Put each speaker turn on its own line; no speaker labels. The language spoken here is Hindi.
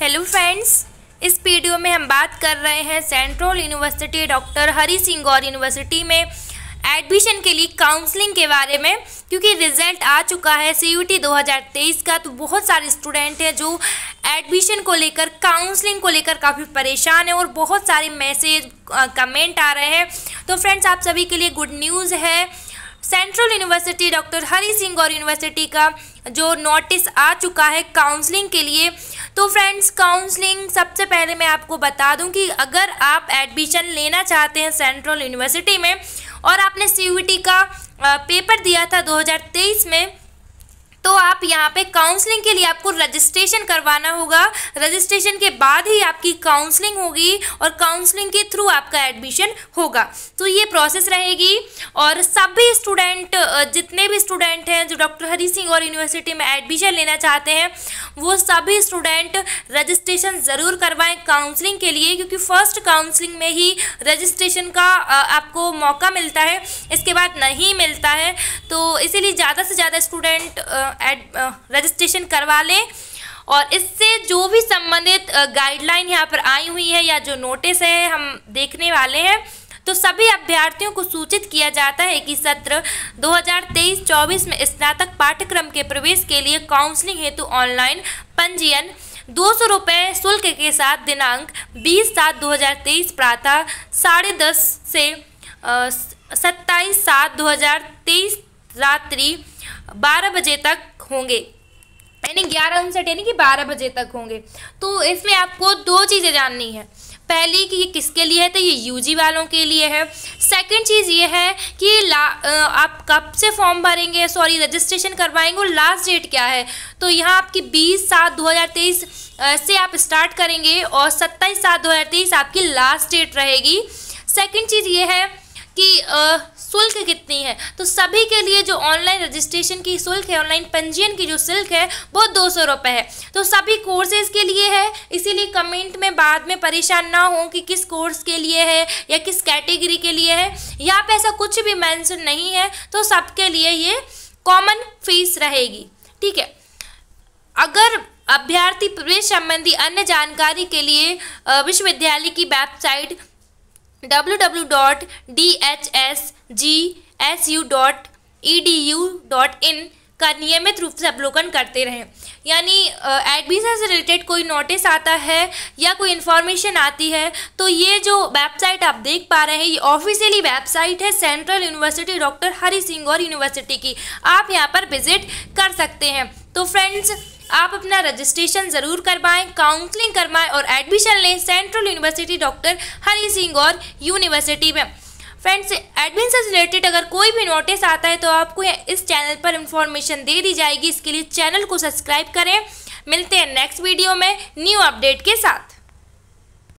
हेलो फ्रेंड्स इस वीडियो में हम बात कर रहे हैं central university doctor Hari Singh Gour university में एडमिशन के लिए काउंसलिंग के बारे में क्योंकि रिजल्ट आ चुका है सी यू टी का तो बहुत सारे स्टूडेंट हैं जो एडमिशन को लेकर काउंसलिंग को लेकर काफ़ी परेशान है और बहुत सारे मैसेज कमेंट आ रहे हैं तो फ्रेंड्स आप सभी के लिए गुड न्यूज़ है central university doctor Hari Singh और यूनिवर्सिटी का जो नोटिस आ चुका है काउंसलिंग के लिए तो फ्रेंड्स काउंसलिंग सबसे पहले मैं आपको बता दूं कि अगर आप एडमिशन लेना चाहते हैं सेंट्रल यूनिवर्सिटी में और आपने सी का पेपर दिया था 2023 में तो आप यहाँ पे काउंसलिंग के लिए आपको रजिस्ट्रेशन करवाना होगा रजिस्ट्रेशन के बाद ही आपकी काउंसलिंग होगी और काउंसलिंग के थ्रू आपका एडमिशन होगा तो ये प्रोसेस रहेगी और सभी स्टूडेंट जितने भी स्टूडेंट हैं जो डॉक्टर हरी सिंह और यूनिवर्सिटी में एडमिशन लेना चाहते हैं वो सभी स्टूडेंट रजिस्ट्रेशन ज़रूर करवाएं काउंसलिंग के लिए क्योंकि फ़र्स्ट काउंसलिंग में ही रजिस्ट्रेशन का आपको मौका मिलता है इसके बाद नहीं मिलता है तो इसीलिए ज़्यादा से ज़्यादा स्टूडेंट रजिस्ट्रेशन करवा लें और इससे जो भी संबंधित गाइडलाइन यहाँ पर आई हुई है या जो नोटिस है हम देखने वाले हैं तो सभी अभ्यर्थियों को सूचित किया जाता है कि सत्र 2023-24 में स्नातक पाठ्यक्रम के प्रवेश के लिए काउंसलिंग हेतु ऑनलाइन पंजीयन दो सौ रुपये शुल्क के साथ दिनांक 20 सात 2023 प्रातः साढ़े दस से सत्ताईस सात 2023 रात्रि बारह बजे तक होंगे यानी ग्यारह उनसठ यानी कि बारह बजे तक होंगे तो इसमें आपको दो चीज़ें जाननी है पहली कि ये किसके लिए है तो ये यूजी वालों के लिए है सेकंड चीज़ ये है कि ला आप कब से फॉर्म भरेंगे सॉरी रजिस्ट्रेशन करवाएंगे और लास्ट डेट क्या है तो यहाँ आपकी 20 सात 2023 से आप स्टार्ट करेंगे और 27 सात 2023 आपकी लास्ट डेट रहेगी सेकंड चीज़ ये है कि शुल्क कितनी है तो सभी के लिए जो ऑनलाइन रजिस्ट्रेशन की शुल्क है ऑनलाइन पंजीयन की जो शुल्क है वो दो सौ रुपये है तो सभी कोर्सेज़ के लिए है इसीलिए कमेंट में बाद में परेशान ना हो कि किस कोर्स के लिए है या किस कैटेगरी के लिए है या पे ऐसा कुछ भी मैंसन नहीं है तो सबके लिए ये कॉमन फीस रहेगी ठीक है अगर अभ्यर्थी प्रवेश संबंधी अन्य जानकारी के लिए विश्वविद्यालय की website W W dot D H S G S U dot E D U dot in का नियमित रूप से अवलोकन करते रहें यानी एडमिशन से रिलेटेड कोई नोटिस आता है या कोई इन्फॉर्मेशन आती है तो ये जो वेबसाइट आप देख पा रहे हैं ये ऑफिशियली वेबसाइट है central university doctor Hari Singh और यूनिवर्सिटी की आप यहाँ पर विजिट कर सकते हैं तो फ्रेंड्स आप अपना रजिस्ट्रेशन ज़रूर करवाएं काउंसलिंग करवाएं और एडमिशन लें central university doctor Hari Singh और यूनिवर्सिटी में फ्रेंड्स एडमिन से रिलेटेड अगर कोई भी नोटिस आता है तो आपको इस चैनल पर इंफॉर्मेशन दे दी जाएगी इसके लिए चैनल को सब्सक्राइब करें मिलते हैं नेक्स्ट वीडियो में न्यू अपडेट के साथ